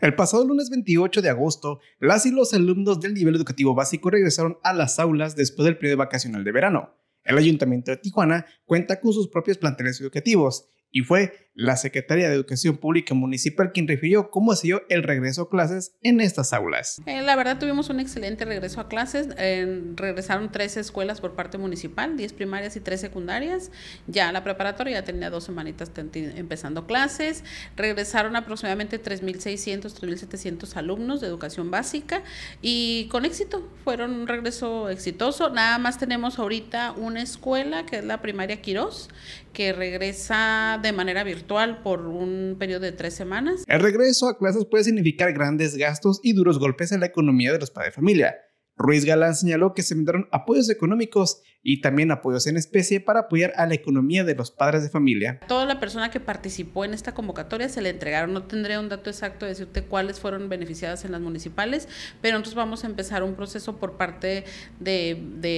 El pasado lunes 28 de agosto, las y los alumnos del nivel educativo básico regresaron a las aulas después del periodo vacacional de verano. El Ayuntamiento de Tijuana cuenta con sus propios planteles educativos y fue la secretaria de Educación Pública Municipal, quien refirió cómo ha sido el regreso a clases en estas aulas. Eh, la verdad, tuvimos un excelente regreso a clases. Eh, regresaron tres escuelas por parte municipal, 10 primarias y tres secundarias. Ya la preparatoria tenía dos semanitas empezando clases. Regresaron aproximadamente 3.600, 3.700 alumnos de educación básica y con éxito. Fueron un regreso exitoso. Nada más tenemos ahorita una escuela que es la primaria Quirós, que regresa de manera virtual por un periodo de tres semanas. El regreso a clases puede significar grandes gastos y duros golpes en la economía de los padres de familia. Ruiz Galán señaló que se brindaron apoyos económicos y también apoyos en especie para apoyar a la economía de los padres de familia. Toda la persona que participó en esta convocatoria se le entregaron, no tendré un dato exacto de decirte cuáles fueron beneficiadas en las municipales, pero entonces vamos a empezar un proceso por parte de, de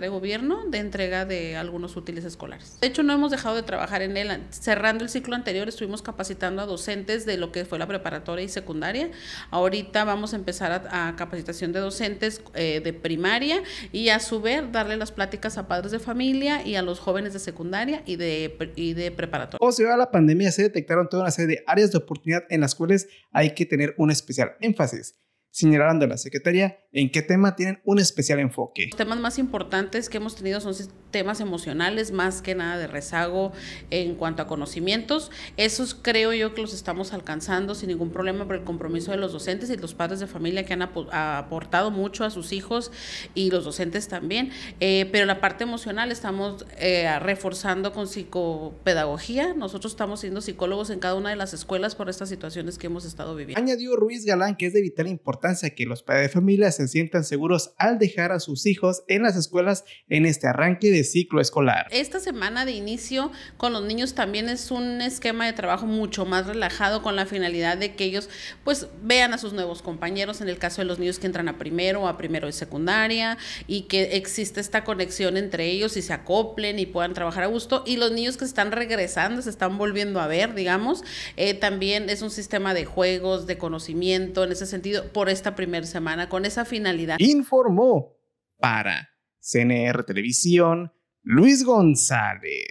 de Gobierno de entrega de algunos útiles escolares. De hecho, no hemos dejado de trabajar en el Cerrando el ciclo anterior estuvimos capacitando a docentes de lo que fue la preparatoria y secundaria. Ahorita vamos a empezar a, capacitación de docentes. Eh, de, primaria y a su vez darle las pláticas a padres de familia y a los jóvenes de secundaria y de, y de preparatoria. O sea, la pandemia se detectaron toda una serie de áreas de oportunidad en las cuales hay que tener un especial énfasis señalarán de la Secretaría en qué tema tienen un especial enfoque. Los temas más importantes que hemos tenido son temas emocionales, más que nada de rezago en cuanto a conocimientos. Esos creo yo que los estamos alcanzando sin ningún problema por el compromiso de los docentes y los padres de familia que han aportado mucho a sus hijos y los docentes también. Eh, pero la parte emocional estamos eh, reforzando con psicopedagogía. Nosotros estamos siendo psicólogos en cada una de las escuelas por estas situaciones que hemos estado viviendo. Añadió Ruiz Galán que es de vital importancia que los padres de familia se sientan seguros al dejar a sus hijos en las escuelas en este arranque de ciclo escolar. Esta semana de inicio con los niños también es un esquema de trabajo mucho más relajado con la finalidad de que ellos pues vean a sus nuevos compañeros en el caso de los niños que entran a primero, o a primero de secundaria y que existe esta conexión entre ellos y se acoplen y puedan trabajar a gusto y los niños que están regresando se están volviendo a ver, digamos, eh, también es un sistema de juegos, de conocimiento en ese sentido, por esta primera semana con esa finalidad. Informó para CNR Televisión Luis González.